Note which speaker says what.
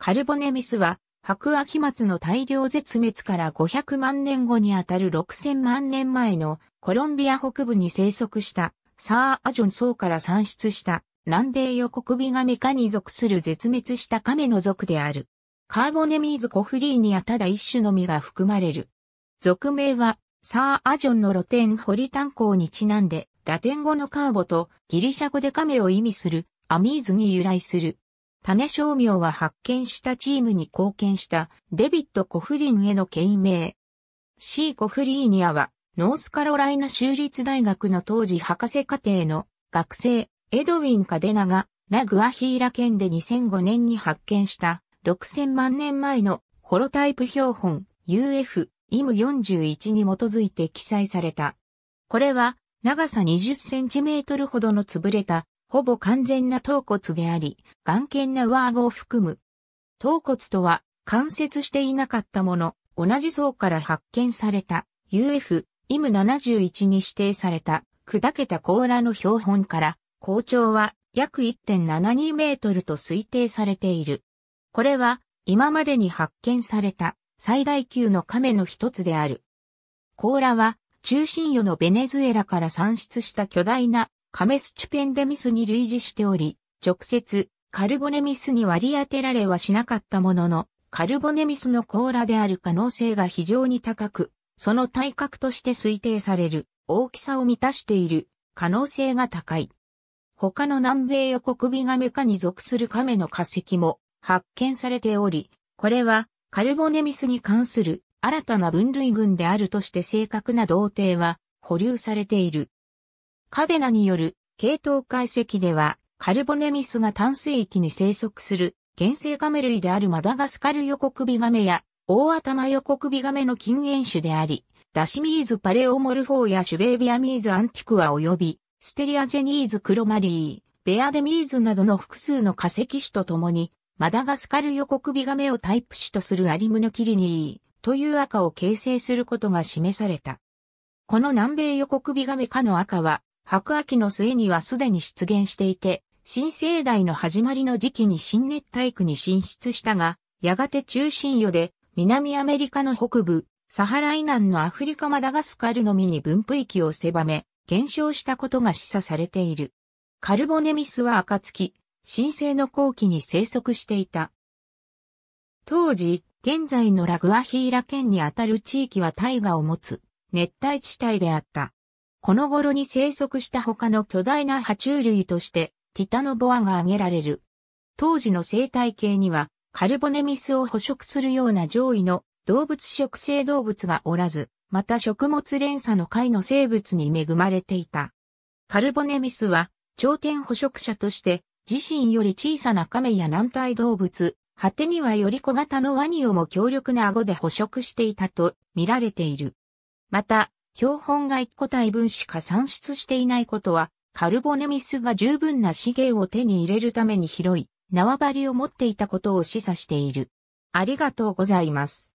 Speaker 1: カルボネミスは、白亜紀末の大量絶滅から500万年後にあたる6000万年前のコロンビア北部に生息したサー・アジョン層から産出した南米予告ビガメ科に属する絶滅したカメの属である。カーボネミーズ・コフリーニアただ一種のみが含まれる。属名はサー・アジョンの露天掘り炭鉱にちなんでラテン語のカーボとギリシャ語でカメを意味するアミーズに由来する。種商名は発見したチームに貢献したデビッド・コフリンへの懸名。C. コフリーニアは、ノースカロライナ州立大学の当時博士課程の学生、エドウィン・カデナが、ラグアヒーラ県で2005年に発見した6000万年前のホロタイプ標本 UF イム41に基づいて記載された。これは長さ20センチメートルほどの潰れたほぼ完全な頭骨であり、眼見な上顎を含む。頭骨とは、関節していなかったもの、同じ層から発見された UF、i m 71に指定された砕けた甲羅の標本から、校長は約1.72メートルと推定されている。これは今までに発見された最大級の亀の一つである。甲羅は中心与のベネズエラから産出した巨大なカメスチュペンデミスに類似しており、直接、カルボネミスに割り当てられはしなかったものの、カルボネミスの甲羅である可能性が非常に高く、その体格として推定される大きさを満たしている可能性が高い。他の南米横首ガメ科に属する亀の化石も発見されており、これはカルボネミスに関する新たな分類群であるとして正確な同定は保留されている。カデナによる系統解析では、カルボネミスが淡水域に生息する原生ガメ類であるマダガスカル横首ガメや大頭横首ガメの近縁種であり、ダシミーズパレオモルフォーやシュベービアミーズアンティクア及び、ステリアジェニーズクロマリー、ベアデミーズなどの複数の化石種とともに、マダガスカル横首ガメをタイプ種とするアリムノキリニーという赤を形成することが示された。この南米横首ガメ科の赤は、白亜紀の末にはすでに出現していて、新生代の始まりの時期に新熱帯区に進出したが、やがて中心よで、南アメリカの北部、サハラ以南のアフリカマダガスカルのみに分布域を狭め、減少したことが示唆されている。カルボネミスは暁、新生の後期に生息していた。当時、現在のラグアヒーラ県にあたる地域は大河を持つ熱帯地帯であった。この頃に生息した他の巨大な爬虫類として、ティタノボアが挙げられる。当時の生態系には、カルボネミスを捕食するような上位の動物食性動物がおらず、また食物連鎖の貝の生物に恵まれていた。カルボネミスは、頂点捕食者として、自身より小さな亀や軟体動物、果てにはより小型のワニをも強力な顎で捕食していたと見られている。また、標本が一個体分しか産出していないことは、カルボネミスが十分な資源を手に入れるために広い縄張りを持っていたことを示唆している。ありがとうございます。